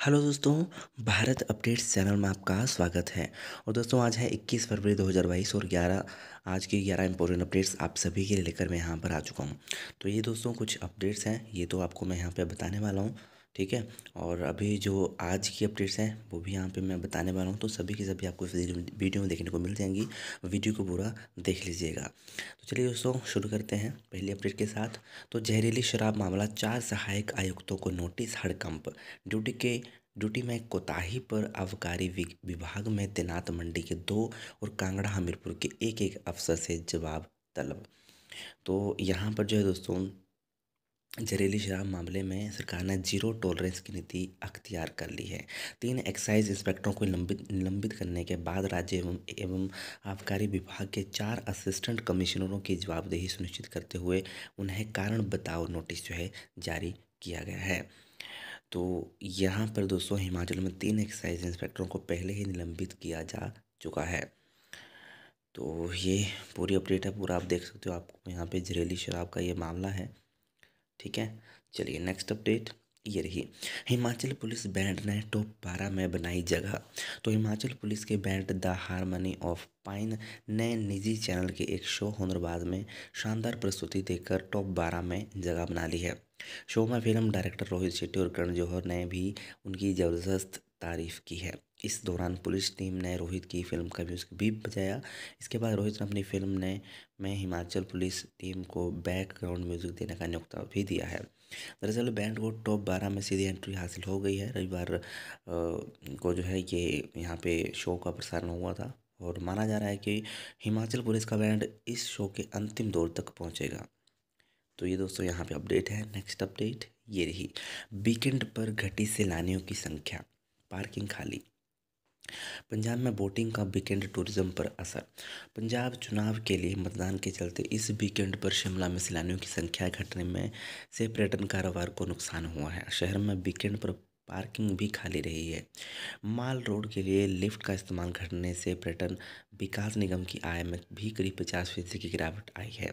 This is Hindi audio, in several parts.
हेलो दोस्तों भारत अपडेट्स चैनल में आपका स्वागत है और दोस्तों आज है 21 फरवरी 2022 और 11 आज की 11 इंपॉर्टेंट अपडेट्स आप सभी के लिए लेकर मैं यहाँ पर आ चुका हूँ तो ये दोस्तों कुछ अपडेट्स हैं ये तो आपको मैं यहाँ पे बताने वाला हूँ ठीक है और अभी जो आज की अपडेट्स हैं वो भी यहाँ पे मैं बताने वाला हूँ तो सभी की सभी आपको इस वीडियो में देखने को मिल जाएंगी वीडियो को पूरा देख लीजिएगा तो चलिए दोस्तों शुरू करते हैं पहली अपडेट के साथ तो जहरीली शराब मामला चार सहायक आयुक्तों को नोटिस हड़कंप ड्यूटी के ड्यूटी में कोताही पर आबकारी विभाग में तैनात मंडी के दो और कांगड़ा हमीरपुर के एक एक अफसर से जवाब तलब तो यहाँ पर जो है दोस्तों जहरीली शराब मामले में सरकार ने जीरो टॉलरेंस की नीति अख्तियार कर ली है तीन एक्साइज इंस्पेक्टरों को निलंबित निलंबित करने के बाद राज्य एवं एवं आबकारी विभाग के चार असिस्टेंट कमिश्नरों की जवाबदेही सुनिश्चित करते हुए उन्हें कारण बताओ नोटिस जो है जारी किया गया है तो यहाँ पर दोस्तों हिमाचल में तीन एक्साइज इंस्पेक्टरों को पहले ही निलंबित किया जा चुका है तो ये पूरी अपडेट है पूरा आप देख सकते हो आपको यहाँ पे जहरीली शराब का ये मामला है ठीक है चलिए नेक्स्ट अपडेट ये रही हिमाचल पुलिस बैंड ने टॉप बारह में बनाई जगह तो हिमाचल पुलिस के band the harmony of pine ने निजी चैनल के एक शो हुनरबाज में शानदार प्रस्तुति देकर टॉप बारह में जगह बना ली है शो में फिल्म डायरेक्टर रोहित शेट्टी और करण जौहर ने भी उनकी ज़बरदस्त तारीफ की है इस दौरान पुलिस टीम ने रोहित की फिल्म का म्यूज़िक भी बजाया इसके बाद रोहित ने अपनी फिल्म ने में हिमाचल पुलिस टीम को बैकग्राउंड म्यूज़िक देने का न्योता भी दिया है दरअसल बैंड को टॉप बारह में सीधी एंट्री हासिल हो गई है रविवार को जो है ये यहाँ पे शो का प्रसारण हुआ था और माना जा रहा है कि हिमाचल पुलिस का बैंड इस शो के अंतिम दौर तक पहुँचेगा तो ये दोस्तों यहाँ पे अपडेट है नेक्स्ट अपडेट ये रही वीकेंड पर घटी सैलानियों की संख्या पार्किंग खाली पंजाब में वोटिंग का वीकेंड टूरिज्म पर असर पंजाब चुनाव के लिए मतदान के चलते इस वीकेंड पर शिमला में सैलानियों की संख्या घटने में से पर्यटन कारोबार को नुकसान हुआ है शहर में वीकेंड पर पार्किंग भी खाली रही है माल रोड के लिए लिफ्ट का इस्तेमाल करने से पर्यटन विकास निगम की आय में भी करीब पचास फीसदी की गिरावट आई है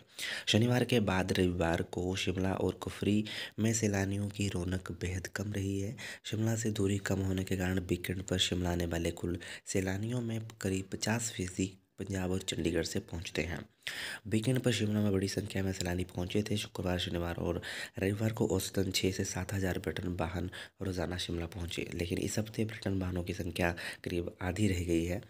शनिवार के बाद रविवार को शिमला और कुफरी में सैलानियों की रौनक बेहद कम रही है शिमला से दूरी कम होने के कारण वीकेंड पर शिमला आने वाले कुल सैलानियों में करीब पचास फीसदी पंजाब और चंडीगढ़ से पहुंचते हैं वीकेंड पर शिमला में बड़ी संख्या में सैलानी पहुंचे थे शुक्रवार शनिवार और रविवार को औसतन छः से सात हज़ार पर्यटन वाहन रोज़ाना शिमला पहुंचे लेकिन इस हफ्ते पर्यटन वाहनों की संख्या करीब आधी रह गई है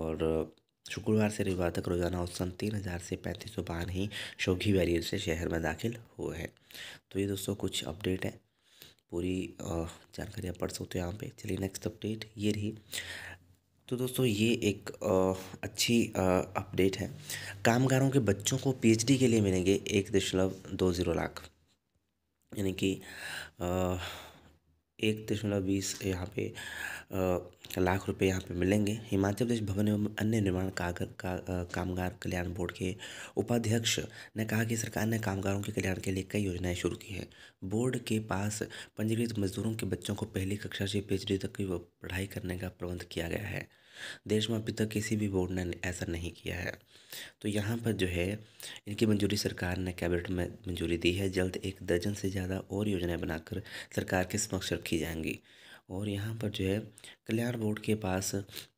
और शुक्रवार से रविवार तक रोजाना औसतन तीन हज़ार से पैंतीस सौ वाहन ही शोघी बैरियर से शहर में दाखिल हुए हैं तो ये दोस्तों कुछ अपडेट है पूरी जानकारी आप पढ़ सकते हो यहाँ पे चलिए नेक्स्ट अपडेट ये रही तो दोस्तों ये एक अच्छी अपडेट है कामगारों के बच्चों को पीएचडी के लिए मिलेंगे एक दशमलव दो ज़ीरो लाख यानी कि एक दशमलव बीस यहाँ पे लाख रुपए यहाँ पे मिलेंगे हिमाचल प्रदेश भवन एवं अन्य निर्माण का, का, का कामगार कल्याण बोर्ड के उपाध्यक्ष ने कहा कि सरकार ने कामगारों के कल्याण के लिए कई योजनाएं शुरू की हैं बोर्ड के पास पंजीकृत मजदूरों के बच्चों को पहली कक्षा से पी तक की पढ़ाई करने का प्रबंध किया गया है देश में अभी तक किसी भी बोर्ड ने ऐसा नहीं किया है तो यहाँ पर जो है इनकी मंजूरी सरकार ने कैबिनेट में मंजूरी दी है जल्द एक दर्जन से ज़्यादा और योजनाएं बनाकर सरकार के समक्ष रखी जाएंगी और यहाँ पर जो है कल्याण बोर्ड के पास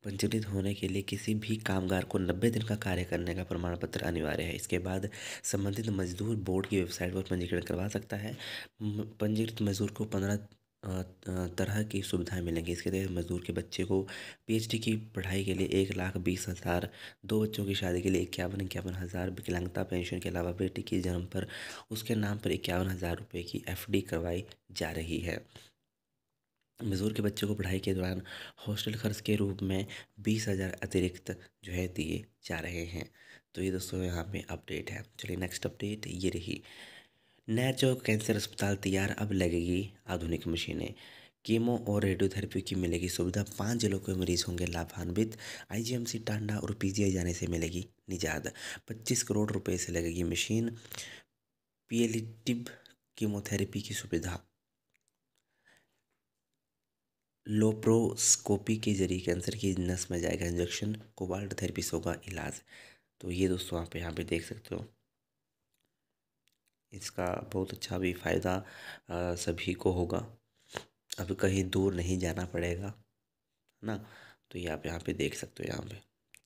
पंजीकृत होने के लिए किसी भी कामगार को नब्बे दिन का कार्य करने का प्रमाण पत्र अनिवार्य है इसके बाद संबंधित मजदूर बोर्ड की वेबसाइट पर पंजीकरण करवा सकता है पंजीकृत मजदूर को पंद्रह तरह की सुविधाएँ मिलेंगी इसके तहत मज़दूर के बच्चे को पी एच डी की पढ़ाई के लिए एक लाख बीस हज़ार दो बच्चों की शादी के लिए इक्यावन इक्यावन हज़ार विकलांगता पेंशन के अलावा बेटी के जन्म पर उसके नाम पर इक्यावन हज़ार रुपये की एफ डी करवाई जा रही है मजदूर के बच्चे को पढ़ाई के दौरान हॉस्टल खर्च के रूप में बीस हज़ार अतिरिक्त जो है दिए जा रहे हैं तो ये दोस्तों यहाँ पे अपडेट है चलिए नेक्स्ट अपडेट ये रही नया चौक कैंसर अस्पताल तैयार अब लगेगी आधुनिक मशीनें कीमो और रेडियोथेरेपी की मिलेगी सुविधा पाँच जिलों के मरीज होंगे लाभान्वित आईजीएमसी टांडा और पीजीआई जाने से मिलेगी निजात पच्चीस करोड़ रुपए से लगेगी मशीन पीएलिटिव कीमोथेरेपी की सुविधा लोप्रोस्कोपी के जरिए कैंसर की नस में जाएगा इंजेक्शन कोबाल्ट थेरेपी से होगा इलाज तो ये दोस्तों आप यहाँ पे देख सकते हो इसका बहुत अच्छा भी फ़ायदा सभी को होगा अब कहीं दूर नहीं जाना पड़ेगा है ना तो ये आप यहाँ पे देख सकते हो यहाँ पे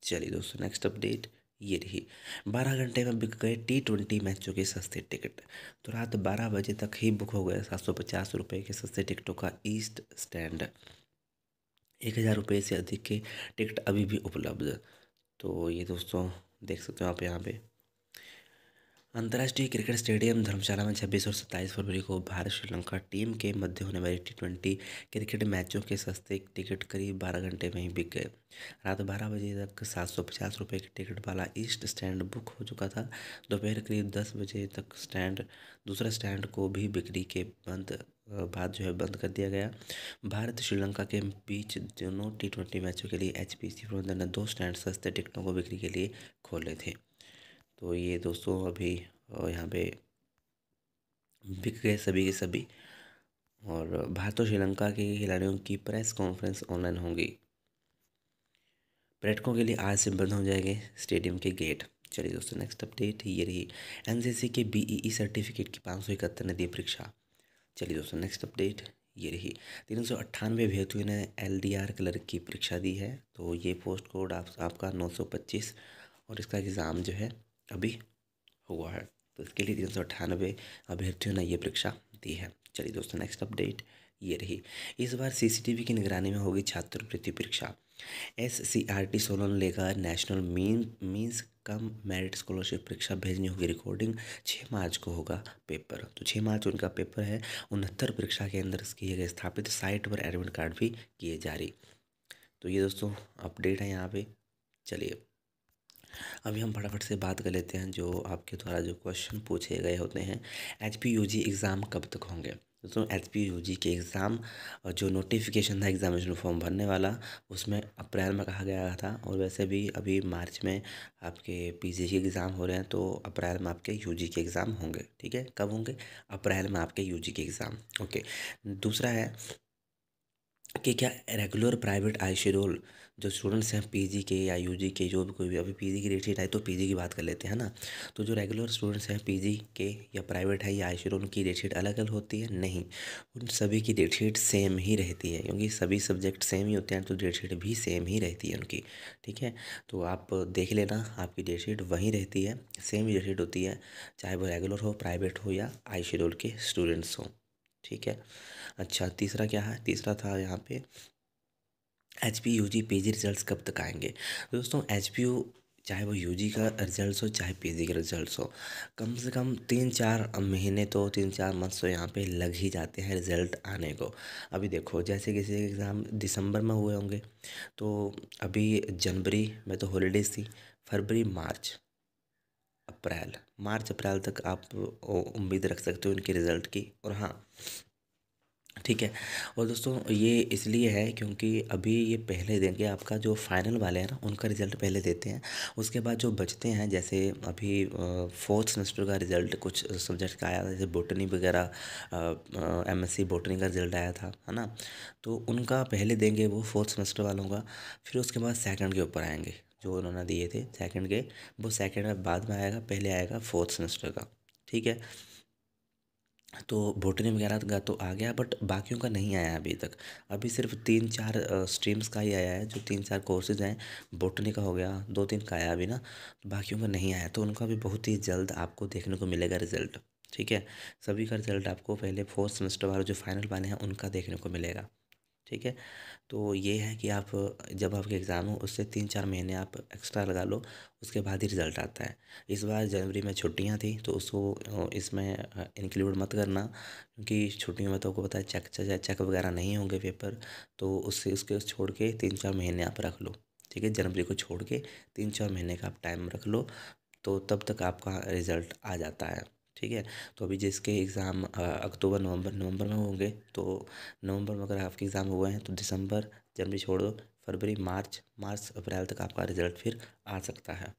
चलिए दोस्तों नेक्स्ट अपडेट ये रही बारह घंटे में बिक गए टी ट्वेंटी मैचों के सस्ते टिकट तो रात बारह बजे तक ही बुक हो गए सात सौ पचास रुपये के सस्ते टिकटों का ईस्ट स्टैंड एक हज़ार रुपये से अधिक के टिकट अभी भी उपलब्ध तो ये दोस्तों देख सकते हो आप यहाँ पे अंतर्राष्ट्रीय क्रिकेट स्टेडियम धर्मशाला में 26 और 27 फरवरी को भारत श्रीलंका टीम के मध्य होने वाली टी ट्वेंटी क्रिकेट मैचों के सस्ते टिकट करीब 12 घंटे में ही बिक गए रात 12 बजे तक सात सौ पचास रुपये की टिकट वाला ईस्ट स्टैंड बुक हो चुका था दोपहर करीब 10 बजे तक स्टैंड दूसरा स्टैंड को भी बिक्री के बंद बाद जो है बंद कर दिया गया भारत श्रीलंका के बीच दोनों टी ट्वेंटी मैचों के लिए एच पी सी प्रबंधन ने दो स्टैंड सस्ते टिकटों को बिक्री के लिए खोले थे तो ये दोस्तों अभी यहाँ पे बिक गए सभी के सभी और भारत और श्रीलंका के खिलाड़ियों की प्रेस कॉन्फ्रेंस ऑनलाइन होंगी पर्यटकों के लिए आज से बंद हो जाएंगे स्टेडियम के गेट चलिए दोस्तों नेक्स्ट अपडेट ये रही एनसीसी के बीईई सर्टिफिकेट e e की पाँच सौ इकहत्तर ने दी परीक्षा चलिए दोस्तों नेक्स्ट अपडेट ये रही तीन सौ अट्ठानवे अभ्यर्थियों ने एल डी आर कलर की परीक्षा दी है तो ये पोस्ट कोड आप आपका नौ सौ पच्चीस और इसका एग्ज़ाम जो है अभी हुआ है तो इसके लिए तीन सौ अट्ठानवे अभ्यर्थियों ने ये परीक्षा दी है चलिए दोस्तों नेक्स्ट अपडेट ये रही इस बार सीसीटीवी की निगरानी में होगी छात्रवृत्ति परीक्षा S C R T Solan लेगा national mean means cum merit scholarship परीक्षा भेजनी होगी रिकॉर्डिंग छः मार्च को होगा पेपर तो छः मार्च उनका पेपर है उनहत्तर परीक्षा के अंदर किए गए स्थापित साइट पर एडमिट कार्ड भी किए जारी तो ये दोस्तों अपडेट है यहाँ पे चलिए अभी हम फटाफट से बात कर लेते हैं जो आपके द्वारा जो क्वेश्चन पूछे गए होते हैं H P U G exam कब तक होंगे दोस्तों एच पी यू जी के एग्ज़ाम और जो नोटिफिकेशन था एग्ज़ामिनेशन फॉर्म भरने वाला उसमें अप्रैल में कहा गया था और वैसे भी अभी मार्च में आपके पी जी के एग्ज़ाम हो रहे हैं तो अप्रैल में आपके यू जी के एग्ज़ाम होंगे ठीक है कब होंगे अप्रैल में आपके यू जी के एग्ज़ाम ओके दूसरा है कि क्या रेगुलर प्राइवेट आई शेड्यूल जो स्टूडेंट्स हैं पीजी के या यूजी के जो भी कोई भी अभी पीजी की रेट आई तो पीजी की बात कर लेते हैं ना तो जो रेगुलर स्टूडेंट्स हैं पीजी के या प्राइवेट है या आईशर उनकी रेट शीट अलग अलग होती है नहीं उन सभी की रेट शीट सेम ही रहती है क्योंकि सभी सब्जेक्ट सेम ही होते हैं तो डेट शीट भी सेम ही रहती है उनकी ठीक है तो आप देख लेना आपकी डेट शीट वहीं रहती है सेम ही डेट शीट होती है चाहे वो रेगुलर हो प्राइवेट हो या आई के स्टूडेंट्स हों ठीक है अच्छा तीसरा क्या है तीसरा था यहाँ पे H P U G P G result कब तक आएंगे तो दोस्तों एच पी यू चाहे वो यूजी का रिजल्ट हो चाहे पीजी का रिजल्ट हो कम से कम तीन चार महीने तो तीन चार मंथ्स तो यहाँ पे लग ही जाते हैं रिजल्ट आने को अभी देखो जैसे किसी के एग्ज़ाम दिसंबर में हुए होंगे तो अभी जनवरी में तो हॉलीडेज़ थी फरवरी मार्च अप्रैल मार्च अप्रैल तक आप उम्मीद रख सकते हो इनके रिज़ल्ट की और हाँ ठीक है और दोस्तों ये इसलिए है क्योंकि अभी ये पहले देंगे आपका जो फाइनल वाले हैं ना उनका रिज़ल्ट पहले देते हैं उसके बाद जो बचते हैं जैसे अभी फोर्थ सेमेस्टर का रिज़ल्ट कुछ सब्जेक्ट का आया था जैसे बोटनी वगैरह एम एस बोटनी का रिज़ल्ट आया था है ना तो उनका पहले देंगे वो फोर्थ सेमेस्टर वालों का फिर उसके बाद सेकेंड के ऊपर आएंगे जो उन्होंने दिए थे सेकेंड के वो सेकेंड बाद में आएगा पहले आएगा फोर्थ सेमेस्टर का ठीक है तो भोटनी वगैरह का तो आ गया बट बाकियों का नहीं आया अभी तक अभी सिर्फ तीन चार स्ट्रीम्स का ही आया है जो तीन चार कोर्सेज हैं बोटनी का हो गया दो तीन का आया अभी ना तो बाकियों का नहीं आया तो उनका भी बहुत ही जल्द आपको देखने को मिलेगा रिजल्ट ठीक है सभी का रिजल्ट आपको पहले फोर्थ सेमेस्टर वाले जो फाइनल वाले हैं उनका देखने को मिलेगा ठीक है तो ये है कि आप जब आपके एग्ज़ाम हो उससे तीन चार महीने आप एक्स्ट्रा लगा लो उसके बाद ही रिज़ल्ट आता है इस बार जनवरी में छुट्टियां थी तो उसको इसमें इंक्लूड मत करना क्योंकि छुट्टियों में तो आपको पता है चेक चेक वगैरह नहीं होंगे पेपर तो उससे उसके उस छोड़ के तीन चार महीने आप रख लो ठीक है जनवरी को छोड़ के तीन चार महीने का आप टाइम रख लो तो तब तक आपका रिज़ल्ट आ जाता है ठीक है तो अभी जिसके एग्ज़ाम अक्टूबर नवंबर नवंबर में होंगे तो नवंबर में अगर आपके एग्ज़ाम हुए हैं तो दिसंबर जनवरी छोड़ दो फरवरी मार्च मार्च अप्रैल तक आपका रिजल्ट फिर आ सकता है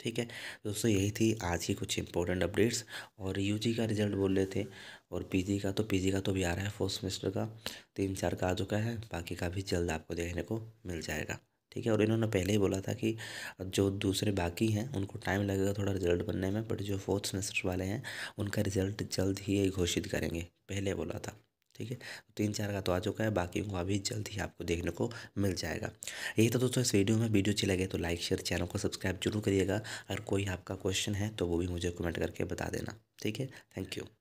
ठीक है दोस्तों यही थी आज की कुछ इंपॉर्टेंट अपडेट्स और यूजी का रिजल्ट बोल रहे थे और पीजी का तो पीजी का तो भी आ रहा है फोर्थ सेमेस्टर का तीन चार का आ चुका है बाकी का भी जल्द आपको देखने को मिल जाएगा ठीक है और इन्होंने पहले ही बोला था कि जो दूसरे बाकी हैं उनको टाइम लगेगा थोड़ा रिजल्ट बनने में बट जो फोर्थ सेमेस्टर वाले हैं उनका रिजल्ट जल्द ही घोषित करेंगे पहले बोला था ठीक है तीन चार का तो आ चुका है बाकी को अभी जल्द ही आपको देखने को मिल जाएगा यही था दोस्तों इस वीडियो में वीडियो अच्छी लगे तो लाइक शेयर चैनल को सब्सक्राइब जरूर करिएगा अगर कोई आपका क्वेश्चन है तो वो भी मुझे कमेंट करके बता देना ठीक है थैंक यू